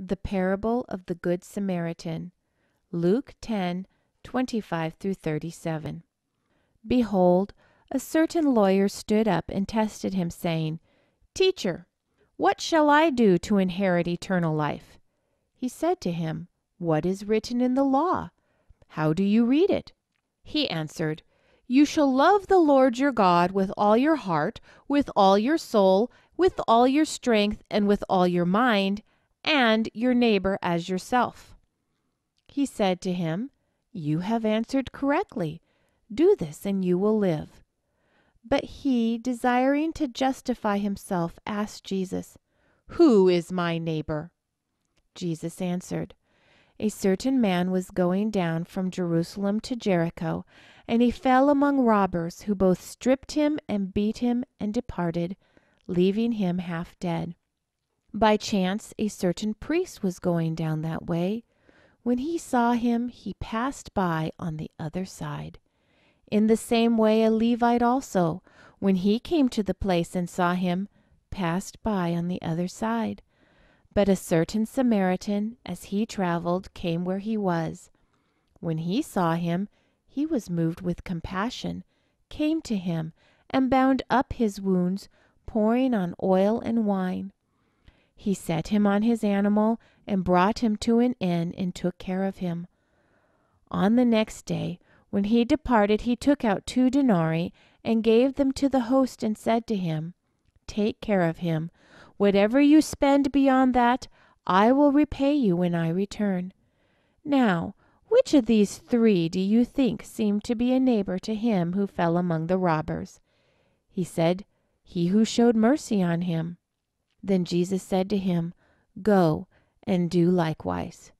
The Parable of the Good Samaritan, Luke ten twenty-five through 37. Behold, a certain lawyer stood up and tested him, saying, Teacher, what shall I do to inherit eternal life? He said to him, What is written in the law? How do you read it? He answered, You shall love the Lord your God with all your heart, with all your soul, with all your strength, and with all your mind and your neighbor as yourself. He said to him, You have answered correctly. Do this, and you will live. But he, desiring to justify himself, asked Jesus, Who is my neighbor? Jesus answered, A certain man was going down from Jerusalem to Jericho, and he fell among robbers, who both stripped him and beat him and departed, leaving him half dead. By chance a certain priest was going down that way. When he saw him, he passed by on the other side. In the same way a Levite also, when he came to the place and saw him, passed by on the other side. But a certain Samaritan, as he travelled, came where he was. When he saw him, he was moved with compassion, came to him, and bound up his wounds, pouring on oil and wine. He set him on his animal, and brought him to an inn and took care of him. On the next day, when he departed, he took out two denarii and gave them to the host, and said to him, Take care of him. Whatever you spend beyond that, I will repay you when I return. Now, which of these three do you think seemed to be a neighbor to him who fell among the robbers? He said, He who showed mercy on him. Then Jesus said to him, Go and do likewise.